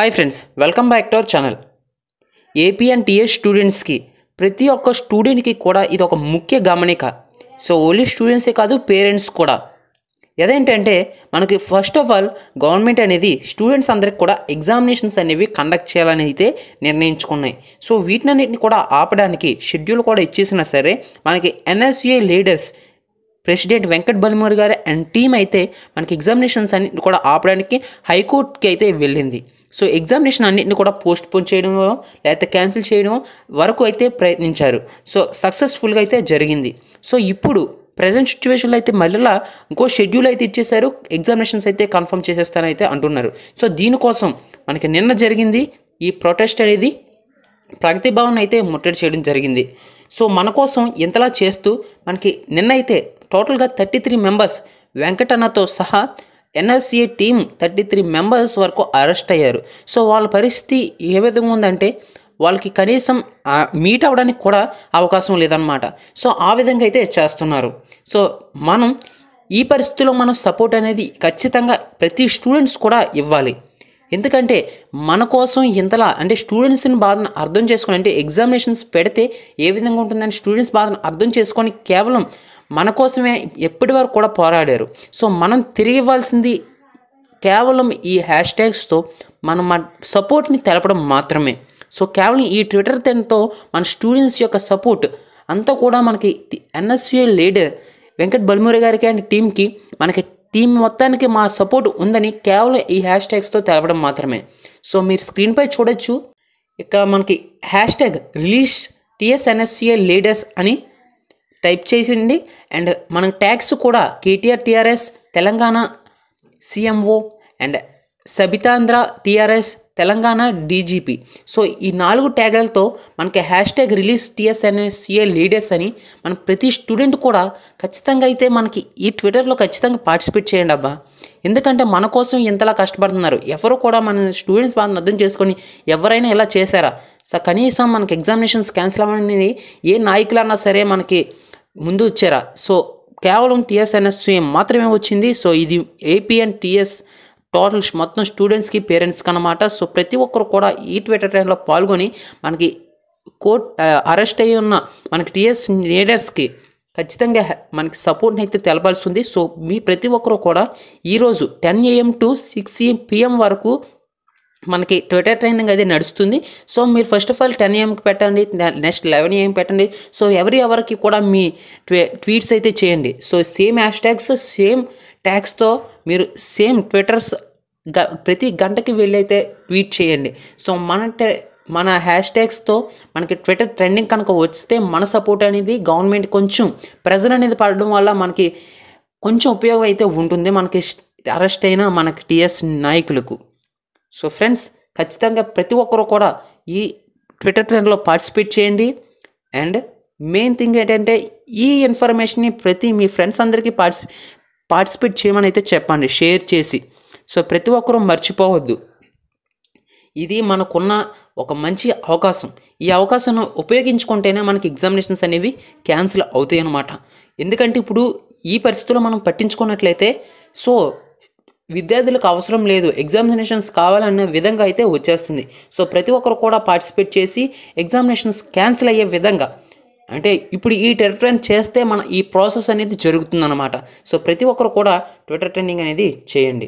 hi friends welcome back to our channel AP and TS స్టూడెంట్స్కి ప్రతి ఒక్క స్టూడెంట్కి కూడా ఇది ఒక ముఖ్య గమనిక సో ఓన్లీ స్టూడెంట్సే కాదు పేరెంట్స్ కూడా ఏదేంటంటే మనకి ఫస్ట్ ఆఫ్ ఆల్ గవర్నమెంట్ అనేది స్టూడెంట్స్ అందరికి కూడా ఎగ్జామినేషన్స్ అనేవి కండక్ట్ చేయాలని అయితే నిర్ణయించుకున్నాయి సో వీటినన్నింటిని కూడా ఆపడానికి షెడ్యూల్ కూడా ఇచ్చేసినా సరే మనకి NSUI leaders president Venkat Balmoori గారి అండ్ టీం అయితే మనకి ఎగ్జామినేషన్స్ అన్నింటిని కూడా ఆపడానికి హైకోర్టుకి అయితే వెళ్ళింది సో ఎగ్జామినేషన్ అన్నింటిని కూడా పోస్ట్ పోన్ చేయడమో లేకపోతే క్యాన్సిల్ చేయడం వరకు అయితే ప్రయత్నించారు సో సక్సెస్ఫుల్గా అయితే జరిగింది సో ఇప్పుడు ప్రజెంట్ సిచ్యువేషన్లో అయితే మళ్ళీ ఇంకో షెడ్యూల్ అయితే ఇచ్చేశారు ఎగ్జామినేషన్స్ అయితే కన్ఫర్మ్ చేసేస్తానైతే అంటున్నారు సో దీనికోసం మనకి నిన్న జరిగింది ఈ ప్రొటెస్ట్ అనేది ప్రగతి భవన్ అయితే ముట్టడి చేయడం జరిగింది సో మన కోసం ఇంతలా చేస్తూ మనకి నిన్నైతే టోటల్గా థర్టీ త్రీ మెంబర్స్ వెంకటన్నతో సహా NSA team thirty three members వరకు అరెస్ట్ అయ్యారు సో వాళ్ళ పరిస్థితి ఏ విధంగా ఉందంటే వాళ్ళకి కనీసం మీట్ అవ్వడానికి కూడా అవకాశం లేదనమాట సో ఆ విధంగా అయితే చేస్తున్నారు సో మనం ఈ పరిస్థితిలో మనం సపోర్ట్ అనేది ఖచ్చితంగా ప్రతి స్టూడెంట్స్ కూడా ఇవ్వాలి ఎందుకంటే మన కోసం ఇంతలా అంటే స్టూడెంట్స్ని బాధను అర్థం చేసుకొని అంటే ఎగ్జామినేషన్స్ పెడితే ఏ విధంగా ఉంటుందని స్టూడెంట్స్ బాధను అర్థం చేసుకొని కేవలం మన కోసమే ఎప్పటి వరకు కూడా పోరాడారు సో మనం తిరిగి ఇవ్వాల్సింది కేవలం ఈ హ్యాష్ ట్యాగ్స్తో మనం మన సపోర్ట్ని తెలపడం మాత్రమే సో కేవలం ఈ ట్విట్టర్ తెన్తో మన స్టూడెంట్స్ యొక్క సపోర్ట్ అంతా కూడా మనకి ఎన్ఎస్యూఏ లీడర్ వెంకట్ బల్మూరి గారికి అండ్ టీంకి మనకి టీం మొత్తానికి మా సపోర్ట్ ఉందని కేవలం ఈ హ్యాష్ ట్యాగ్స్తో తెలపడం మాత్రమే సో మీరు స్క్రీన్పై చూడొచ్చు ఇక్కడ మనకి hashtag release TSNSUI leaders అని టైప్ చేసింది అండ్ మనం ట్యాగ్స్ కూడా KTR TRS Telangana CMO and సబితాంధ్ర టీఆర్ఎస్ తెలంగాణ డీజీపీ సో ఈ నాలుగు ట్యాగ్లతో మనకి హ్యాష్ ట్యాగ్ రిలీజ్ టీఎస్ అనే లీడర్స్ అని మన ప్రతి స్టూడెంట్ కూడా ఖచ్చితంగా అయితే మనకి ఈ ట్విట్టర్లో ఖచ్చితంగా పార్టిసిపేట్ చేయండి అబ్బా ఎందుకంటే మన కోసం ఇంతలా కష్టపడుతున్నారు ఎవరు కూడా మన స్టూడెంట్స్ బాగా అర్థం చేసుకొని ఎవరైనా ఇలా చేశారా సో కనీసం మనకి ఎగ్జామినేషన్స్ క్యాన్సిల్ అవ్వని ఏ నాయకులన్నా సరే మనకి ముందు వచ్చారా సో కేవలం టీఎస్ఎన్ఎస్సీఎం మాత్రమే వచ్చింది సో ఇది ఏపీఎన్ టీఎస్ టోటల్ మొత్తం స్టూడెంట్స్కి పేరెంట్స్కి అనమాట సో ప్రతి ఒక్కరు కూడా ఈ ట్విట్టర్ ట్రైన్లో పాల్గొని మనకి కోర్ట్ అరెస్ట్ అయ్యి ఉన్న మనకి టీఎస్ లీడర్స్కి ఖచ్చితంగా మనకి సపోర్ట్ని అయితే తెలపాల్సి ఉంది సో మీ ప్రతి ఒక్కరూ కూడా ఈరోజు ten AM to six PM వరకు మనకి ట్విట్టర్ ట్రైనింగ్ అది నడుస్తుంది సో మీరు ఫస్ట్ ఆఫ్ ఆల్ టెన్ ఏఎంకి పెట్టండి నెక్స్ట్ లెవెన్ ఏఎం పెట్టండి సో ఎవరి ఎవరికి కూడా మీ ట్వీట్స్ అయితే చేయండి so same hashtags same ట్యాగ్స్తో మీరు సేమ్ ట్విట్టర్స్ గ ప్రతి గంటకి వెళ్ళైతే ట్వీట్ చేయండి సో మన మన హ్యాష్ ట్యాగ్స్తో మనకి ట్విట్టర్ ట్రెండింగ్ కనుక వస్తే మన సపోర్ట్ అనేది గవర్నమెంట్ కొంచెం ప్రెజర్ అనేది పడడం వల్ల మనకి కొంచెం ఉపయోగం అయితే ఉంటుంది మనకి అరెస్ట్ అయిన మనకి టీఎస్ నాయకులకు సో ఫ్రెండ్స్ ఖచ్చితంగా ప్రతి ఒక్కరు కూడా ఈ ట్విట్టర్ ట్రెండ్లో పార్టిసిపేట్ చేయండి అండ్ మెయిన్ థింగ్ ఏంటంటే ఈ ఇన్ఫర్మేషన్ని ప్రతి మీ ఫ్రెండ్స్ అందరికీ పార్టిసి పార్టిసిపేట్ చేయమని అయితే చెప్పండి షేర్ చేసి సో ప్రతి ఒక్కరూ మర్చిపోవద్దు ఇది మనకున్న ఒక మంచి అవకాశం ఈ అవకాశాన్ని ఉపయోగించుకుంటేనే మనకి ఎగ్జామినేషన్స్ అనేవి క్యాన్సిల్ అవుతాయి అన్నమాట ఎందుకంటే ఇప్పుడు ఈ పరిస్థితుల్లో మనం పట్టించుకున్నట్లయితే సో విద్యార్థులకు అవసరం లేదు ఎగ్జామినేషన్స్ కావాలన్న విధంగా అయితే వచ్చేస్తుంది సో ప్రతి ఒక్కరు కూడా పార్టిసిపేట్ చేసి ఎగ్జామినేషన్స్ క్యాన్సిల్ అయ్యే విధంగా అంటే ఇప్పుడు ఈ ట్విట్టర్ ట్రైన్ చేస్తే మన ఈ ప్రాసెస్ అనేది జరుగుతుందన్నమాట సో ప్రతి ఒక్కరు కూడా ట్విట్టర్ ట్రైనింగ్ అనేది చేయండి